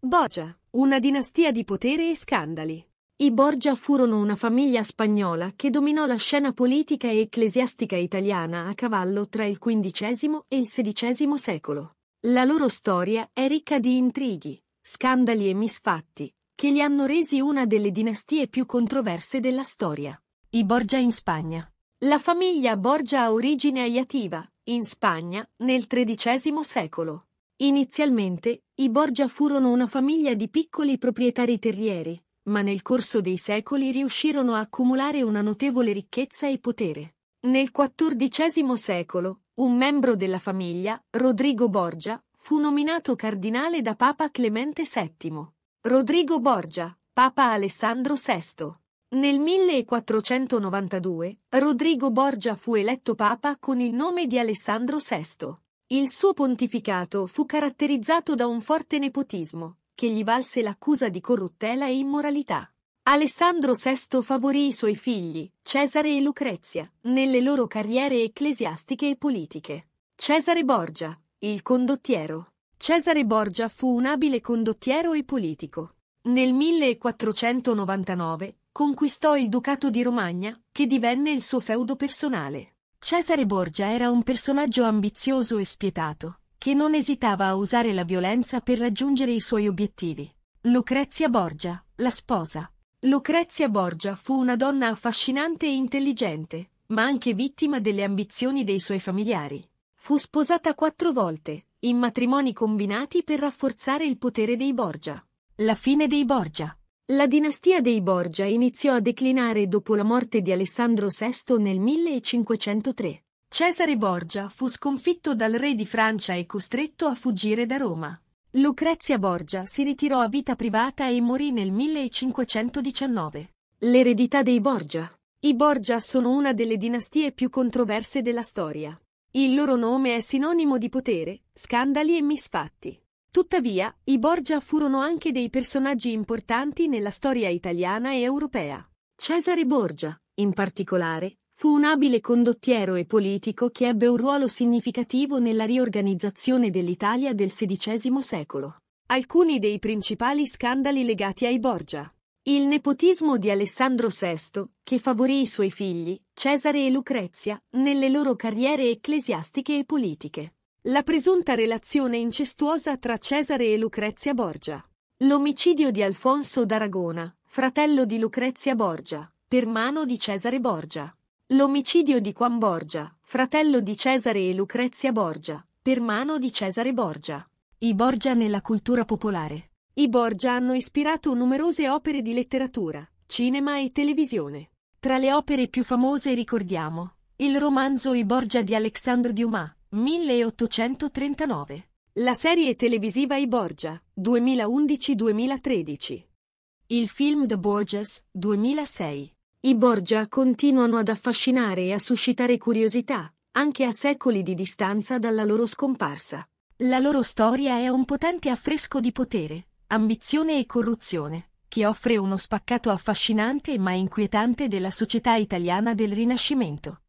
Borgia, una dinastia di potere e scandali. I Borgia furono una famiglia spagnola che dominò la scena politica e ecclesiastica italiana a cavallo tra il XV e il XVI secolo. La loro storia è ricca di intrighi, scandali e misfatti, che li hanno resi una delle dinastie più controverse della storia. I Borgia in Spagna. La famiglia Borgia ha origine aiativa, in Spagna, nel XIII secolo. Inizialmente, i Borgia furono una famiglia di piccoli proprietari terrieri, ma nel corso dei secoli riuscirono a accumulare una notevole ricchezza e potere. Nel XIV secolo, un membro della famiglia, Rodrigo Borgia, fu nominato cardinale da Papa Clemente VII. Rodrigo Borgia, Papa Alessandro VI. Nel 1492, Rodrigo Borgia fu eletto Papa con il nome di Alessandro VI. Il suo pontificato fu caratterizzato da un forte nepotismo, che gli valse l'accusa di corruttela e immoralità. Alessandro VI favorì i suoi figli, Cesare e Lucrezia, nelle loro carriere ecclesiastiche e politiche. Cesare Borgia, il condottiero. Cesare Borgia fu un abile condottiero e politico. Nel 1499 conquistò il ducato di Romagna, che divenne il suo feudo personale. Cesare Borgia era un personaggio ambizioso e spietato, che non esitava a usare la violenza per raggiungere i suoi obiettivi. Lucrezia Borgia, la sposa. Lucrezia Borgia fu una donna affascinante e intelligente, ma anche vittima delle ambizioni dei suoi familiari. Fu sposata quattro volte, in matrimoni combinati per rafforzare il potere dei Borgia. La fine dei Borgia. La dinastia dei Borgia iniziò a declinare dopo la morte di Alessandro VI nel 1503. Cesare Borgia fu sconfitto dal re di Francia e costretto a fuggire da Roma. Lucrezia Borgia si ritirò a vita privata e morì nel 1519. L'eredità dei Borgia. I Borgia sono una delle dinastie più controverse della storia. Il loro nome è sinonimo di potere, scandali e misfatti. Tuttavia, i Borgia furono anche dei personaggi importanti nella storia italiana e europea. Cesare Borgia, in particolare, fu un abile condottiero e politico che ebbe un ruolo significativo nella riorganizzazione dell'Italia del XVI secolo. Alcuni dei principali scandali legati ai Borgia. Il nepotismo di Alessandro VI, che favorì i suoi figli, Cesare e Lucrezia, nelle loro carriere ecclesiastiche e politiche la presunta relazione incestuosa tra Cesare e Lucrezia Borgia. L'omicidio di Alfonso d'Aragona, fratello di Lucrezia Borgia, per mano di Cesare Borgia. L'omicidio di Juan Borgia, fratello di Cesare e Lucrezia Borgia, per mano di Cesare Borgia. I Borgia nella cultura popolare. I Borgia hanno ispirato numerose opere di letteratura, cinema e televisione. Tra le opere più famose ricordiamo il romanzo I Borgia di Alexandre Dumas, 1839. La serie televisiva I Borgia, 2011-2013. Il film The Borgias, 2006. I Borgia continuano ad affascinare e a suscitare curiosità, anche a secoli di distanza dalla loro scomparsa. La loro storia è un potente affresco di potere, ambizione e corruzione, che offre uno spaccato affascinante ma inquietante della società italiana del Rinascimento.